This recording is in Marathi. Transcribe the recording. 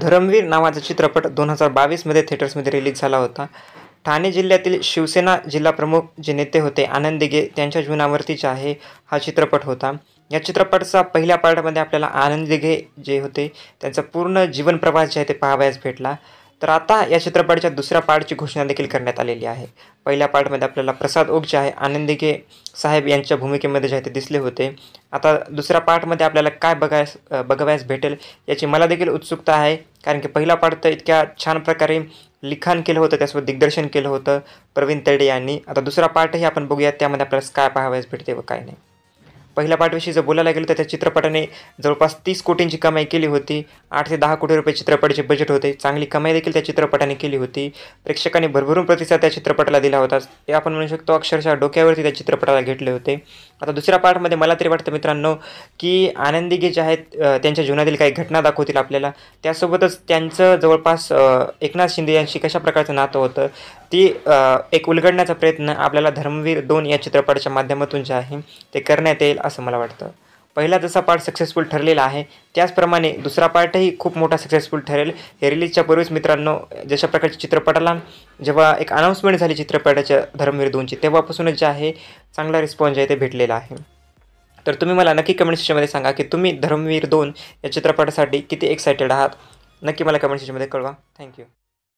धरमवीर नावाचा चित्रपट दोन हजार बावीसमध्ये थिएटर्समध्ये रिलीज झाला होता ठाणे जिल्ह्यातील शिवसेना जिल्हाप्रमुख जे नेते होते आनंद दिघे त्यांच्या जीवनावरतीचा आहे हा चित्रपट होता या चित्रपटाचा पहिल्या पार्टमध्ये आपल्याला आनंद दिघे जे होते त्यांचा पूर्ण जीवनप्रवास जे आहे ते पाहावयास भेटला तर आता या चित्रपटाच्या दुसऱ्या पार्टची घोषणा देखील करण्यात आलेली आहे पहिल्या पार्टमध्ये आपल्याला प्रसाद ओक जे आहे आनंदिके साहेब यांच्या भूमिकेमध्ये जे आहे ते दिसले होते आता दुसऱ्या पार्टमध्ये आपल्याला काय बघायस बघवायस भेटेल याची मला देखील उत्सुकता आहे कारण की पहिला पार्ट तर इतक्या छान प्रकारे लिखाण केलं होतं त्यासोबत दिग्दर्शन केलं होतं प्रवीण तरडे यांनी आता दुसरा पार्टही आपण बघूयात त्यामध्ये आपल्याला काय पाहावयास भेटते व काय नाही पहिल्या पाठविषयी जर बोलायला गेलं तर त्या चित्रपटाने जवळपास तीस कोटींची कमाई केली होती आठ ते दहा कोटी रुपये चित्रपटाचे बजेट होते चांगली कमाई देखील त्या चित्रपटाने केली होती प्रेक्षकांनी भरभरून प्रतिसाद त्या चित्रपटाला दिला होता ते आपण म्हणू शकतो अक्षरशः डोक्यावरती त्या चित्रपटाला घेतले होते आता दुसऱ्या पार्टमध्ये मला तरी वाटतं मित्रांनो की आनंदीगे जे आहेत त्यांच्या जीवनातील काही घटना दाखवतील आपल्याला त्यासोबतच त्यांचं जवळपास एकनाथ शिंदे यांशी कशा प्रकारचं नातं होतं ती एक उलगडण्याचा प्रयत्न आपल्याला धर्मवीर दोन या चित्रपटाच्या माध्यमातून जे आहे ते करण्यात येईल असं मला वाटतं पहिला जसा पार्ट सक्सेसफुल ठरलेला आहे त्याचप्रमाणे दुसरा पार्टही खूप मोठा सक्सेसफुल ठरेल हे रिलीजच्या पूर्वीच मित्रांनो जशा प्रकारच्या चित्रपटाला जेव्हा एक अनाऊन्समेंट झाली चित्रपटाच्या धर्मवीर दोनची तेव्हापासूनच जे आहे चांगला रिस्पॉन्स आहे ते भेटलेला आहे तर तुम्ही मला नक्की कमेंट सेक्शनमध्ये सांगा की तुम्ही धर्मवीर दोन या चित्रपटासाठी किती एक्सायटेड आहात नक्की मला कमेंट सेक्शनमध्ये कळवा थँक्यू